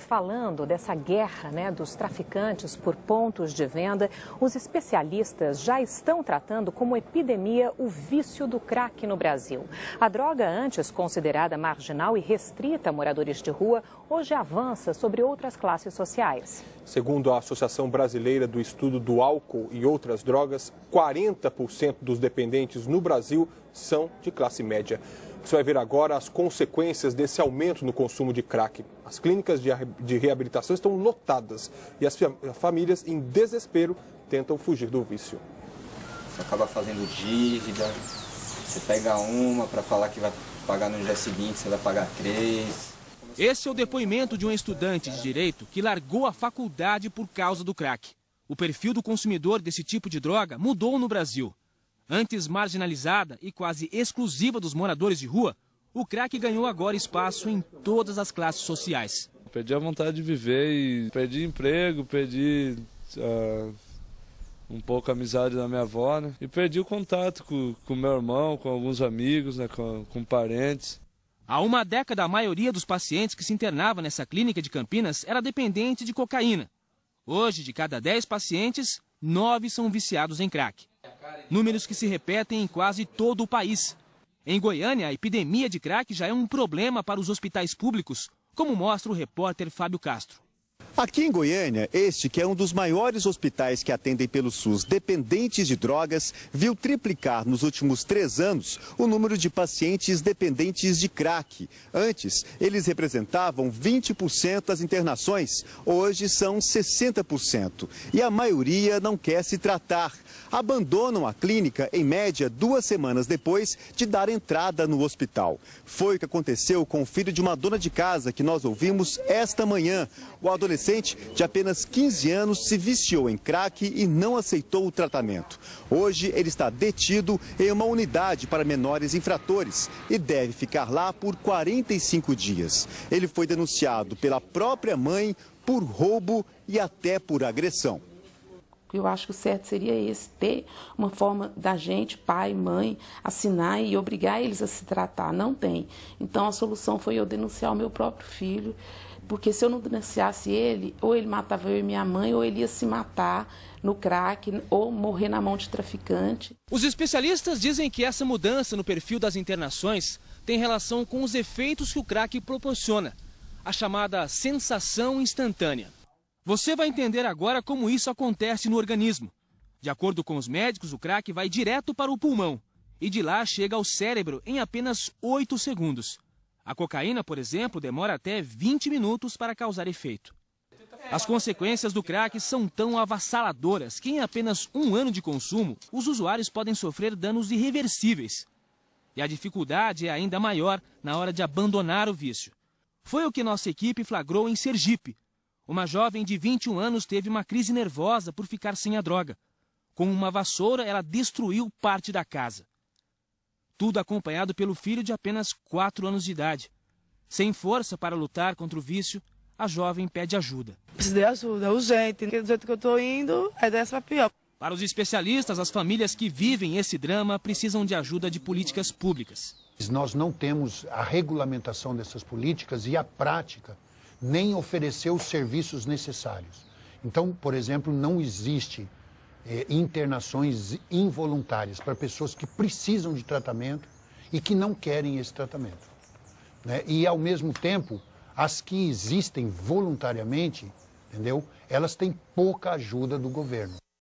Falando dessa guerra né, dos traficantes por pontos de venda, os especialistas já estão tratando como epidemia o vício do crack no Brasil. A droga, antes considerada marginal e restrita a moradores de rua, hoje avança sobre outras classes sociais. Segundo a Associação Brasileira do Estudo do Álcool e Outras Drogas, 40% dos dependentes no Brasil são de classe média. Você vai ver agora as consequências desse aumento no consumo de crack. As clínicas de reabilitação estão lotadas e as famílias, em desespero, tentam fugir do vício. Você acaba fazendo dívida, você pega uma para falar que vai pagar no dia seguinte, você vai pagar três. Esse é o depoimento de um estudante de direito que largou a faculdade por causa do crack. O perfil do consumidor desse tipo de droga mudou no Brasil. Antes marginalizada e quase exclusiva dos moradores de rua, o crack ganhou agora espaço em todas as classes sociais. Perdi a vontade de viver e perdi emprego, perdi uh, um pouco a amizade da minha avó, né? E perdi o contato com, com meu irmão, com alguns amigos, né? com, com parentes. Há uma década, a maioria dos pacientes que se internava nessa clínica de Campinas era dependente de cocaína. Hoje, de cada 10 pacientes, 9 são viciados em crack números que se repetem em quase todo o país. Em Goiânia, a epidemia de crack já é um problema para os hospitais públicos, como mostra o repórter Fábio Castro. Aqui em Goiânia, este que é um dos maiores hospitais que atendem pelo SUS dependentes de drogas, viu triplicar nos últimos três anos o número de pacientes dependentes de crack. Antes, eles representavam 20% das internações, hoje são 60%. E a maioria não quer se tratar. Abandonam a clínica, em média, duas semanas depois de dar entrada no hospital. Foi o que aconteceu com o filho de uma dona de casa que nós ouvimos esta manhã. O adolescente adolescente de apenas 15 anos se viciou em crack e não aceitou o tratamento. Hoje, ele está detido em uma unidade para menores infratores e deve ficar lá por 45 dias. Ele foi denunciado pela própria mãe por roubo e até por agressão. Eu acho que o certo seria esse, ter uma forma da gente, pai, mãe, assinar e obrigar eles a se tratar. Não tem. Então a solução foi eu denunciar o meu próprio filho porque se eu não denunciasse ele, ou ele matava eu e minha mãe, ou ele ia se matar no crack ou morrer na mão de traficante. Os especialistas dizem que essa mudança no perfil das internações tem relação com os efeitos que o crack proporciona, a chamada sensação instantânea. Você vai entender agora como isso acontece no organismo. De acordo com os médicos, o crack vai direto para o pulmão e de lá chega ao cérebro em apenas 8 segundos. A cocaína, por exemplo, demora até 20 minutos para causar efeito. As consequências do crack são tão avassaladoras que em apenas um ano de consumo, os usuários podem sofrer danos irreversíveis. E a dificuldade é ainda maior na hora de abandonar o vício. Foi o que nossa equipe flagrou em Sergipe. Uma jovem de 21 anos teve uma crise nervosa por ficar sem a droga. Com uma vassoura, ela destruiu parte da casa tudo acompanhado pelo filho de apenas 4 anos de idade. Sem força para lutar contra o vício, a jovem pede ajuda. Preciso de ajuda, é urgente, porque do jeito que eu estou indo, é dessa pior. Para os especialistas, as famílias que vivem esse drama precisam de ajuda de políticas públicas. Nós não temos a regulamentação dessas políticas e a prática, nem oferecer os serviços necessários. Então, por exemplo, não existe é, internações involuntárias para pessoas que precisam de tratamento e que não querem esse tratamento. Né? E, ao mesmo tempo, as que existem voluntariamente, entendeu? Elas têm pouca ajuda do governo.